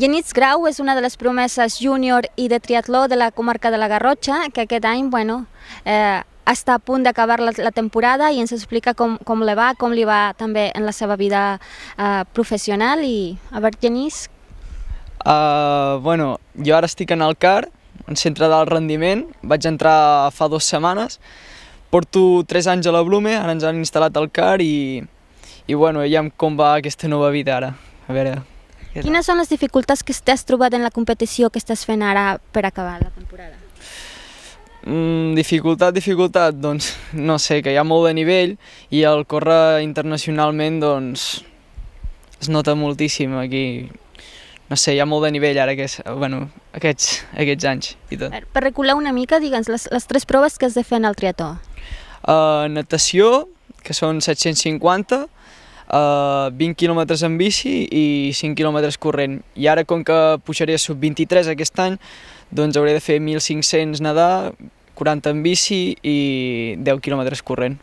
Genitz Grau és una de les promeses júnior i de triatló de la comarca de la Garrotxa, que aquest any, bueno, eh, està a punt d'acabar la, la temporada i ens explica com, com li va, com li va també en la seva vida eh, professional. I, a veure, Genís... Uh, bueno, jo ara estic en el CAR, en centre d'alt rendiment, vaig entrar fa dues setmanes, porto tres anys a la Blume, ara ens han instal·lat al CAR i, i bueno, ja com va aquesta nova vida ara. A veure... Quines són les dificultats que t'has trobat en la competició que estàs fent ara per acabar la temporada? Mm, dificultat, dificultat, doncs no sé, que hi ha molt de nivell i el córrer internacionalment doncs es nota moltíssim aquí. No sé, hi ha molt de nivell ara que és, bueno, aquests, aquests anys i tot. Per, recular una mica, digue'ns les, les tres proves que has de fer en el triató. Uh, natació, que són 750, eh, 20 km en bici i 5 km corrent. I ara, com que pujaré a sub-23 aquest any, doncs hauré de fer 1.500 nedar, 40 en bici i 10 km corrent.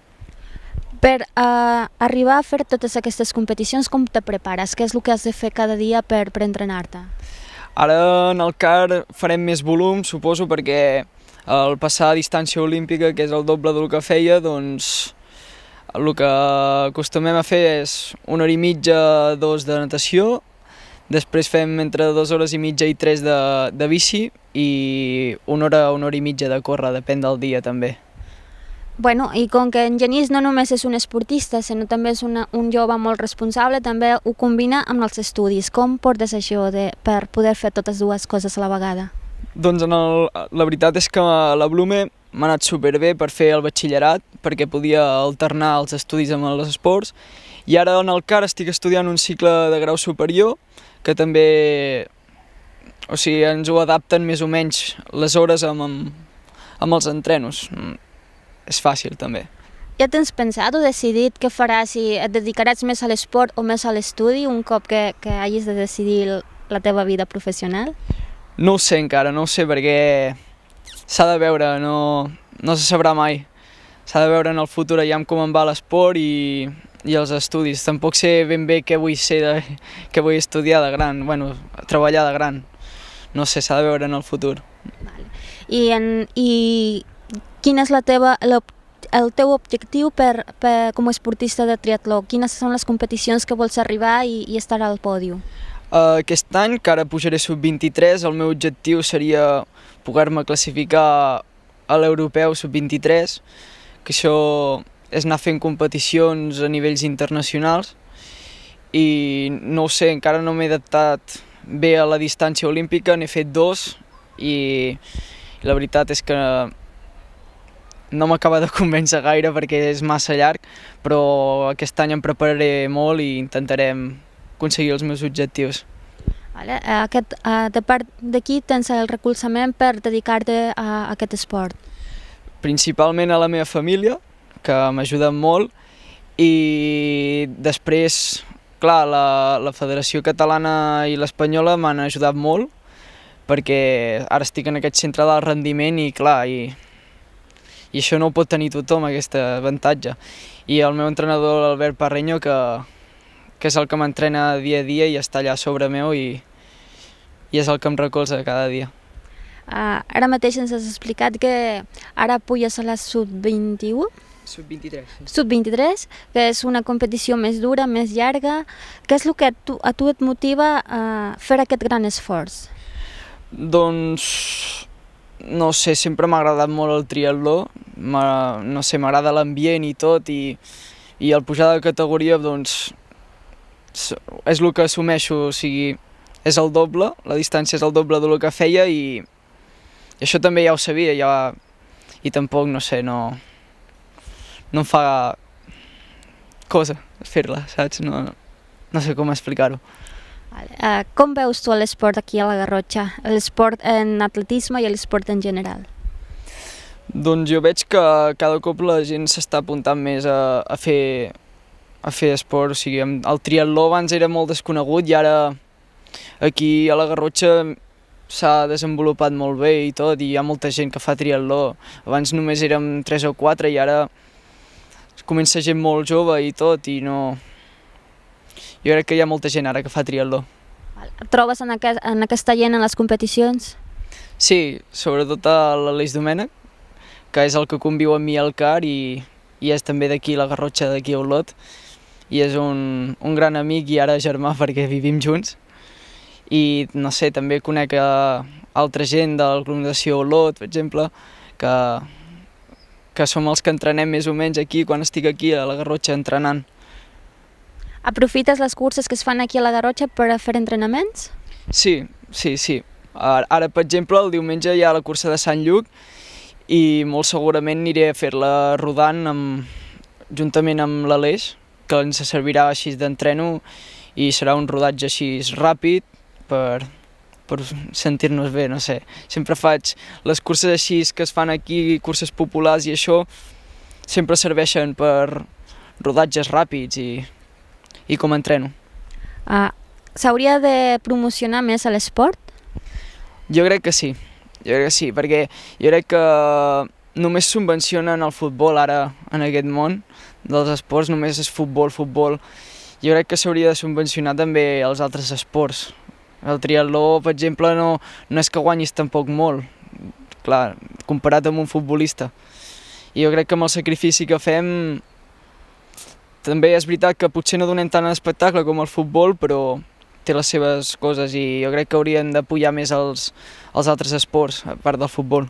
Per eh, arribar a fer totes aquestes competicions, com te prepares? Què és el que has de fer cada dia per, per entrenar-te? Ara en el CAR farem més volum, suposo, perquè el passar a distància olímpica, que és el doble del que feia, doncs el que acostumem a fer és una hora i mitja, dos de natació, després fem entre dues hores i mitja i tres de, de bici i una hora, una hora i mitja de córrer, depèn del dia també. Bueno, i com que en Genís no només és un esportista, sinó també és una, un jove molt responsable, també ho combina amb els estudis. Com portes això de, per poder fer totes dues coses a la vegada? Doncs en el, la veritat és que la Blume m'ha anat superbé per fer el batxillerat, perquè podia alternar els estudis amb els esports, i ara en el CAR estic estudiant un cicle de grau superior, que també o sigui, ens ho adapten més o menys les hores amb, amb, amb els entrenos. Mm, és fàcil, també. Ja tens pensat o decidit què faràs, si et dedicaràs més a l'esport o més a l'estudi un cop que, que hagis de decidir la teva vida professional? No ho sé encara, no ho sé perquè S'ha de veure, no, no se sabrà mai. S'ha de veure en el futur ja com em va l'esport i, i els estudis. Tampoc sé ben bé què vull ser, de, què vull estudiar de gran, bueno, treballar de gran. No sé, s'ha de veure en el futur. Vale. I, en, i quin és la teva, la, el teu objectiu per, per, com a esportista de triatló? Quines són les competicions que vols arribar i, i estar al pòdio? Eh, aquest any, que ara pujaré sub-23, el meu objectiu seria poder-me classificar a l'europeu sub-23, que això és anar fent competicions a nivells internacionals i no ho sé, encara no m'he adaptat bé a la distància olímpica, n'he fet dos i la veritat és que no m'acaba de convèncer gaire perquè és massa llarg, però aquest any em prepararé molt i intentarem aconseguir els meus objectius. Vale. Eh, aquest, eh, de part d'aquí tens el recolzament per dedicar-te a aquest esport? Principalment a la meva família, que m'ajuda molt, i després, clar, la, la Federació Catalana i l'Espanyola m'han ajudat molt, perquè ara estic en aquest centre del rendiment i clar, i, i això no ho pot tenir tothom, aquest avantatge. I el meu entrenador, l'Albert Parreño, que, que és el que m'entrena dia a dia i està allà sobre meu i, i és el que em recolza cada dia. Uh, ara mateix ens has explicat que ara puges a la Sub-21. Sub-23. Sí. Sub-23, que és una competició més dura, més llarga. Què és el que a tu, a tu et motiva a ah, fer aquest gran esforç? Doncs... No sé, sempre m'ha agradat molt el triatló, no sé, m'agrada l'ambient i tot, i, i el pujar de categoria, doncs, és el que assumeixo, o sigui, és el doble, la distància és el doble del que feia i, i això també ja ho sabia, ja... i tampoc, no sé, no, no em fa cosa fer-la, saps? No, no sé com explicar-ho. Uh, com veus tu l'esport aquí a la Garrotxa? L'esport en atletisme i l'esport en general? Doncs jo veig que cada cop la gent s'està apuntant més a, a fer a fer esport, o sigui, el triatló abans era molt desconegut i ara aquí a la Garrotxa s'ha desenvolupat molt bé i tot, i hi ha molta gent que fa triatló. Abans només érem 3 o 4 i ara comença gent molt jove i tot, i no... Jo crec que hi ha molta gent ara que fa triatló. Et trobes en, aquest, en aquesta gent en les competicions? Sí, sobretot a l'Aleix Domènech, que és el que conviu amb mi al CAR i, i és també d'aquí, la Garrotxa d'aquí a Olot, i és un, un gran amic i ara germà perquè vivim junts i no sé, també conec a altra gent de l'organització Olot, per exemple, que, que som els que entrenem més o menys aquí quan estic aquí a la Garrotxa entrenant. Aprofites les curses que es fan aquí a la Garrotxa per a fer entrenaments? Sí, sí, sí. Ara, ara, per exemple, el diumenge hi ha la cursa de Sant Lluc i molt segurament aniré a fer-la rodant amb, juntament amb l'Aleix, que ens servirà així d'entreno i serà un rodatge així ràpid per, per sentir-nos bé, no sé. Sempre faig les curses així que es fan aquí, curses populars i això, sempre serveixen per rodatges ràpids i, i com entreno. Ah, S'hauria de promocionar més a l'esport? Jo crec que sí, jo crec que sí, perquè jo crec que només subvencionen el futbol ara en aquest món dels esports, només és futbol, futbol. Jo crec que s'hauria de subvencionar també els altres esports. El triatló, per exemple, no, no és que guanyis tampoc molt, clar, comparat amb un futbolista. I jo crec que amb el sacrifici que fem també és veritat que potser no donem tant espectacle com el futbol, però té les seves coses i jo crec que haurien d'apujar més els, els altres esports, a part del futbol.